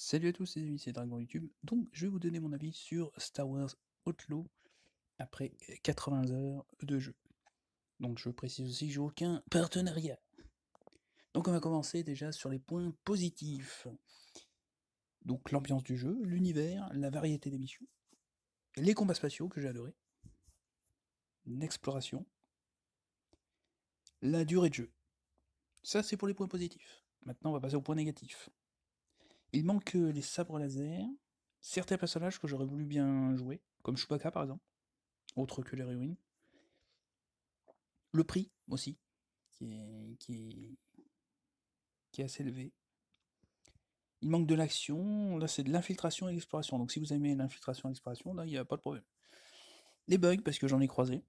Salut à tous les amis, c'est Dragon YouTube. Donc je vais vous donner mon avis sur Star Wars Outlaw après 80 euh, heures de jeu. Donc je précise aussi que n'ai aucun partenariat. Donc on va commencer déjà sur les points positifs. Donc l'ambiance du jeu, l'univers, la variété des missions, les combats spatiaux que j'ai adoré, l'exploration, la durée de jeu. Ça c'est pour les points positifs. Maintenant on va passer aux points négatifs. Il manque les sabres laser, certains personnages que j'aurais voulu bien jouer, comme Chewbacca par exemple, autre que l'héroïne. Le prix aussi, qui est, qui qui est assez élevé. Il manque de l'action, là c'est de l'infiltration et l'exploration. Donc si vous aimez l'infiltration et l'exploration, là il n'y a pas de problème. Les bugs, parce que j'en ai croisé.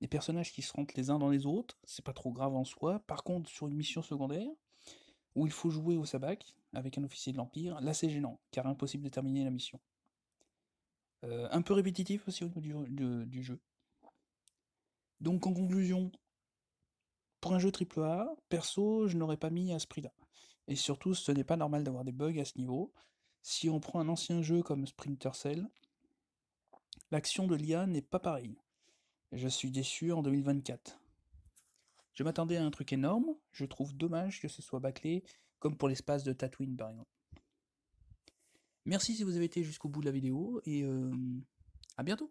Les personnages qui se rentrent les uns dans les autres, c'est pas trop grave en soi. Par contre, sur une mission secondaire, où il faut jouer au sabac, avec un officier de l'Empire, là c'est gênant, car impossible de terminer la mission. Euh, un peu répétitif aussi au niveau du, jeu. Donc en conclusion, pour un jeu AAA, perso, je n'aurais pas mis à ce prix-là. Et surtout, ce n'est pas normal d'avoir des bugs à ce niveau. Si on prend un ancien jeu comme Sprinter Cell, l'action de l'IA n'est pas pareille. Je suis déçu en 2024. Je m'attendais à un truc énorme, je trouve dommage que ce soit bâclé, comme pour l'espace de Tatooine par exemple. Merci si vous avez été jusqu'au bout de la vidéo et euh, à bientôt